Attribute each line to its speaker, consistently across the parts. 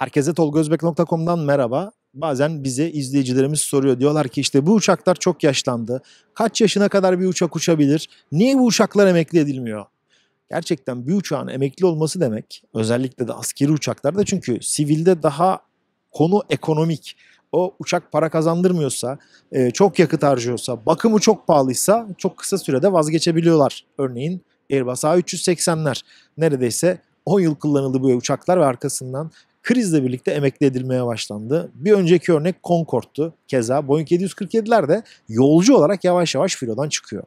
Speaker 1: Herkese tolgozbek.com'dan merhaba. Bazen bize izleyicilerimiz soruyor. Diyorlar ki işte bu uçaklar çok yaşlandı. Kaç yaşına kadar bir uçak uçabilir? Niye bu uçaklar emekli edilmiyor? Gerçekten bir uçağın emekli olması demek özellikle de askeri uçaklarda çünkü sivilde daha konu ekonomik. O uçak para kazandırmıyorsa, e, çok yakıt harcıyorsa, bakımı çok pahalıysa çok kısa sürede vazgeçebiliyorlar. Örneğin Airbus A380'ler neredeyse 10 yıl kullanıldı bu uçaklar ve arkasından krizle birlikte emekli edilmeye başlandı. Bir önceki örnek Concorde'tu. Keza Boeing 747'ler de yolcu olarak yavaş yavaş filodan çıkıyor.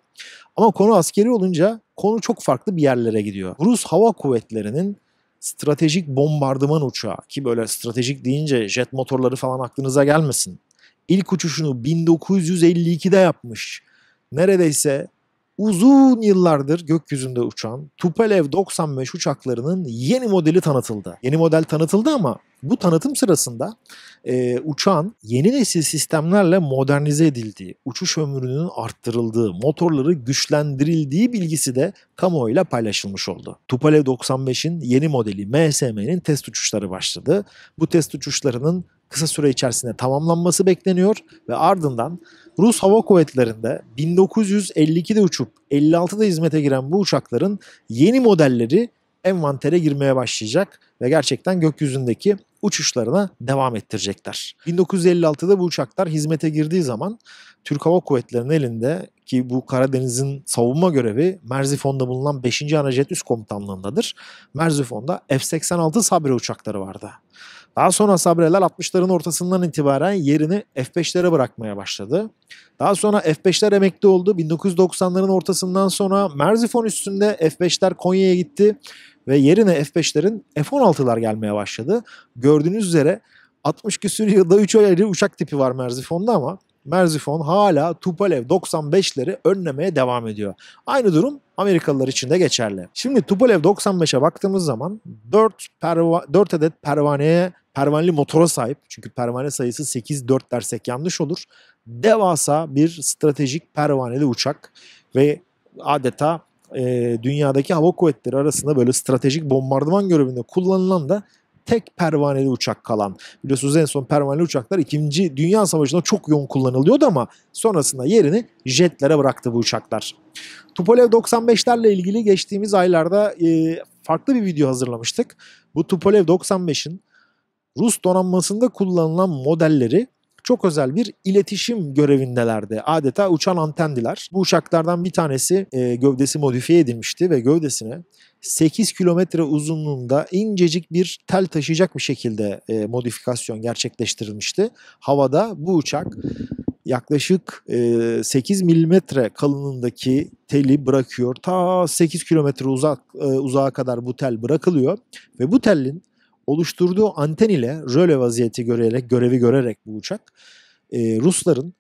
Speaker 1: Ama konu askeri olunca konu çok farklı bir yerlere gidiyor. Rus Hava Kuvvetleri'nin stratejik bombardıman uçağı ki böyle stratejik deyince jet motorları falan aklınıza gelmesin. İlk uçuşunu 1952'de yapmış. Neredeyse uzun yıllardır gökyüzünde uçan Tupolev 95 uçaklarının yeni modeli tanıtıldı. Yeni model tanıtıldı ama bu tanıtım sırasında e, uçağın yeni nesil sistemlerle modernize edildiği, uçuş ömrünün arttırıldığı, motorları güçlendirildiği bilgisi de kamuoyuyla paylaşılmış oldu. Tupolev 95'in yeni modeli MSM'nin test uçuşları başladı. Bu test uçuşlarının kısa süre içerisinde tamamlanması bekleniyor ve ardından Rus Hava Kuvvetleri'nde 1952'de uçup 56'da hizmete giren bu uçakların yeni modelleri envantere girmeye başlayacak ve gerçekten gökyüzündeki uçuşlarına devam ettirecekler. 1956'da bu uçaklar hizmete girdiği zaman Türk Hava Kuvvetleri'nin elinde ki bu Karadeniz'in savunma görevi Merzifon'da bulunan 5. Anajet Üst Komutanlığı'ndadır. Merzifon'da F-86 Sabre uçakları vardı. Daha sonra Sabrelal 60'ların ortasından itibaren yerini F5'lere bırakmaya başladı. Daha sonra F5'ler emekli oldu. 1990'ların ortasından sonra Merzifon üstünde F5'ler Konya'ya gitti ve yerine F5'lerin F-16'lar gelmeye başladı. Gördüğünüz üzere 60 küsür yılda 3 ayrı uçak tipi var Merzifon'da ama Merzifon hala Tupolev 95'leri önlemeye devam ediyor. Aynı durum Amerikalılar için de geçerli. Şimdi Tupolev 95'e baktığımız zaman 4, perva, 4 adet pervaneye pervaneli motora sahip. Çünkü pervane sayısı 8-4 dersek yanlış olur. Devasa bir stratejik pervaneli uçak ve adeta e, dünyadaki hava kuvvetleri arasında böyle stratejik bombardıman görevinde kullanılan da tek pervaneli uçak kalan. Biliyorsunuz en son pervaneli uçaklar 2. Dünya Savaşı'nda çok yoğun kullanılıyordu ama sonrasında yerini jetlere bıraktı bu uçaklar. Tupolev 95'lerle ilgili geçtiğimiz aylarda e, farklı bir video hazırlamıştık. Bu Tupolev 95'in Rus donanmasında kullanılan modelleri çok özel bir iletişim görevindelerdi. Adeta uçan antendiler. Bu uçaklardan bir tanesi e, gövdesi modifiye edilmişti ve gövdesine 8 kilometre uzunluğunda incecik bir tel taşıyacak bir şekilde e, modifikasyon gerçekleştirilmişti. Havada bu uçak yaklaşık e, 8 milimetre kalınlığındaki teli bırakıyor. Ta 8 kilometre uzak, e, uzağa kadar bu tel bırakılıyor ve bu telin oluşturduğu anten ile röle vaziyeti görerek, görevi görerek bu uçak e, Rusların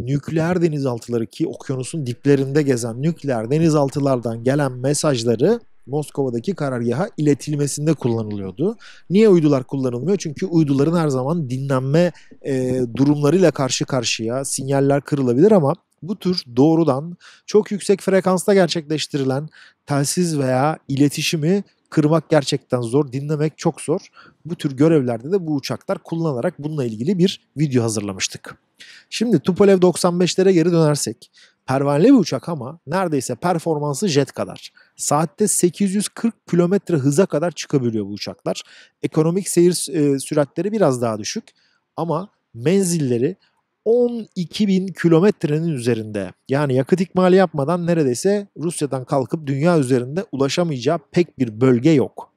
Speaker 1: nükleer denizaltıları ki okyanusun diplerinde gezen nükleer denizaltılardan gelen mesajları Moskova'daki karargaha iletilmesinde kullanılıyordu. Niye uydular kullanılmıyor? Çünkü uyduların her zaman dinlenme e, durumlarıyla karşı karşıya sinyaller kırılabilir ama bu tür doğrudan çok yüksek frekansta gerçekleştirilen telsiz veya iletişimi kırmak gerçekten zor, dinlemek çok zor. Bu tür görevlerde de bu uçaklar kullanılarak bununla ilgili bir video hazırlamıştık. Şimdi Tupolev 95'lere geri dönersek pervaneli bir uçak ama neredeyse performansı jet kadar. Saatte 840 kilometre hıza kadar çıkabiliyor bu uçaklar. Ekonomik seyir e, süratleri biraz daha düşük ama menzilleri 12 bin kilometrenin üzerinde. Yani yakıt ikmali yapmadan neredeyse Rusya'dan kalkıp dünya üzerinde ulaşamayacağı pek bir bölge yok.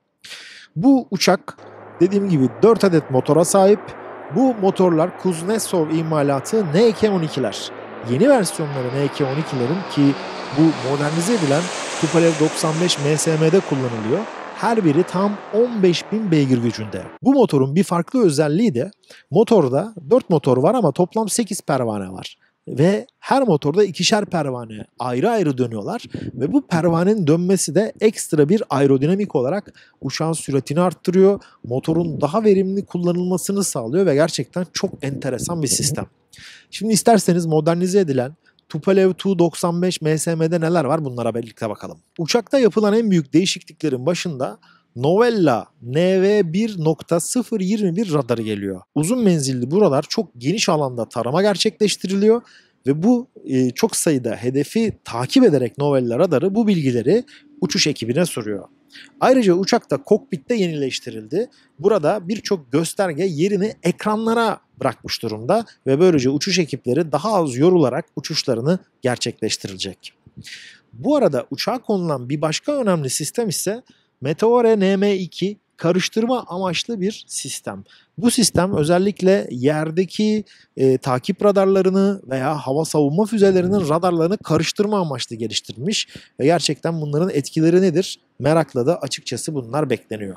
Speaker 1: Bu uçak dediğim gibi 4 adet motora sahip. Bu motorlar Kuznetsov imalatı NK-12'ler. Yeni versiyonları NK-12'lerin ki bu modernize edilen Tupolev 95 MSM'de kullanılıyor. Her biri tam 15.000 beygir gücünde. Bu motorun bir farklı özelliği de motorda 4 motor var ama toplam 8 pervane var ve her motorda ikişer pervane ayrı ayrı dönüyorlar ve bu pervanenin dönmesi de ekstra bir aerodinamik olarak uçağın süratini arttırıyor, motorun daha verimli kullanılmasını sağlıyor ve gerçekten çok enteresan bir sistem. Şimdi isterseniz modernize edilen Tupelev Tu-95 MSM'de neler var bunlara birlikte bakalım. Uçakta yapılan en büyük değişikliklerin başında Novella NV1.021 radarı geliyor. Uzun menzilli buralar çok geniş alanda tarama gerçekleştiriliyor ve bu e, çok sayıda hedefi takip ederek Novella radarı bu bilgileri uçuş ekibine soruyor. Ayrıca uçakta kokpitte yenileştirildi. Burada birçok gösterge yerini ekranlara bırakmış durumda ve böylece uçuş ekipleri daha az yorularak uçuşlarını gerçekleştirecek. Bu arada uçağa konulan bir başka önemli sistem ise Meteore NM2 karıştırma amaçlı bir sistem. Bu sistem özellikle yerdeki e, takip radarlarını veya hava savunma füzelerinin radarlarını karıştırma amaçlı geliştirilmiş ve gerçekten bunların etkileri nedir? Merakla da açıkçası bunlar bekleniyor.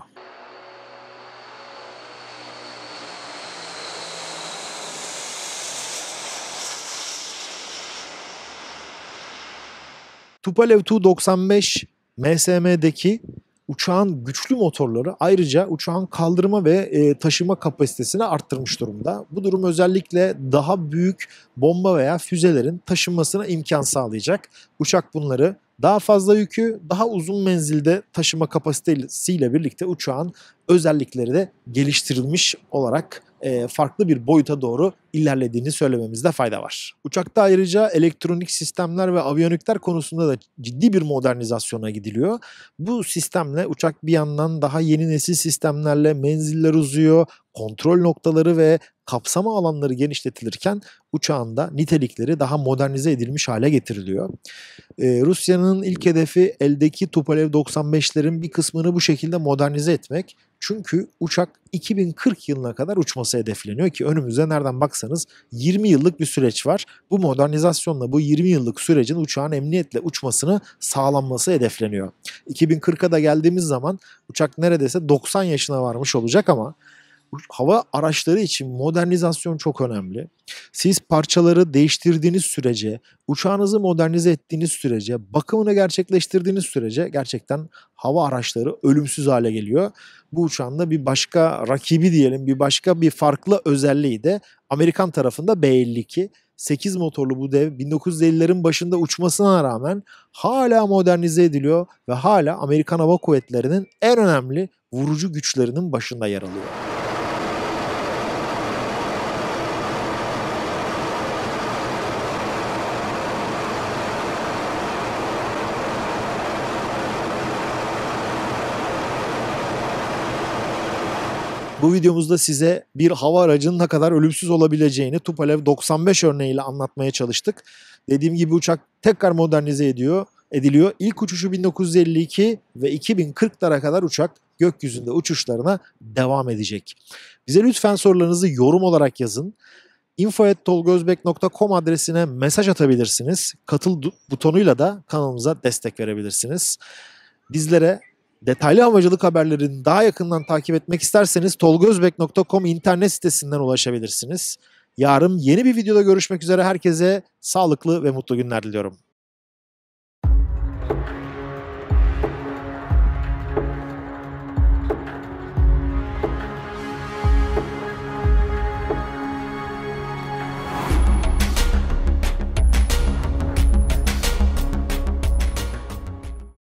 Speaker 1: Tupalev Tu-95 MSM'deki uçağın güçlü motorları ayrıca uçağın kaldırma ve e, taşıma kapasitesini arttırmış durumda. Bu durum özellikle daha büyük bomba veya füzelerin taşınmasına imkan sağlayacak. Uçak bunları daha fazla yükü daha uzun menzilde taşıma kapasitesiyle birlikte uçağın özellikleri de geliştirilmiş olarak e, farklı bir boyuta doğru ilerlediğini söylememizde fayda var. Uçakta ayrıca elektronik sistemler ve aviyonikler konusunda da ciddi bir modernizasyona gidiliyor. Bu sistemle uçak bir yandan daha yeni nesil sistemlerle menziller uzuyor, kontrol noktaları ve kapsama alanları genişletilirken uçağında nitelikleri daha modernize edilmiş hale getiriliyor. Ee, Rusya'nın ilk hedefi eldeki Tupolev 95'lerin bir kısmını bu şekilde modernize etmek. Çünkü uçak 2040 yılına kadar uçması hedefleniyor ki önümüze nereden baksanız 20 yıllık bir süreç var. Bu modernizasyonla bu 20 yıllık sürecin uçağın emniyetle uçmasını sağlanması hedefleniyor. 2040'a da geldiğimiz zaman uçak neredeyse 90 yaşına varmış olacak ama hava araçları için modernizasyon çok önemli. Siz parçaları değiştirdiğiniz sürece, uçağınızı modernize ettiğiniz sürece, bakımını gerçekleştirdiğiniz sürece gerçekten hava araçları ölümsüz hale geliyor. Bu uçağın da bir başka rakibi diyelim, bir başka bir farklı özelliği de Amerikan tarafında B-52. 8 motorlu bu dev 1950'lerin başında uçmasına rağmen hala modernize ediliyor ve hala Amerikan Hava Kuvvetleri'nin en önemli vurucu güçlerinin başında yer alıyor. Bu videomuzda size bir hava aracının ne kadar ölümsüz olabileceğini Tupolev 95 örneğiyle anlatmaya çalıştık. Dediğim gibi uçak tekrar modernize ediyor, ediliyor. İlk uçuşu 1952 ve 2040'lara kadar uçak gökyüzünde uçuşlarına devam edecek. Bize lütfen sorularınızı yorum olarak yazın info.tolgozbek.com adresine mesaj atabilirsiniz. Katıl butonuyla da kanalımıza destek verebilirsiniz. Bizlere Detaylı havacılık haberlerini daha yakından takip etmek isterseniz tolgozbek.com internet sitesinden ulaşabilirsiniz. Yarın yeni bir videoda görüşmek üzere herkese sağlıklı ve mutlu günler diliyorum.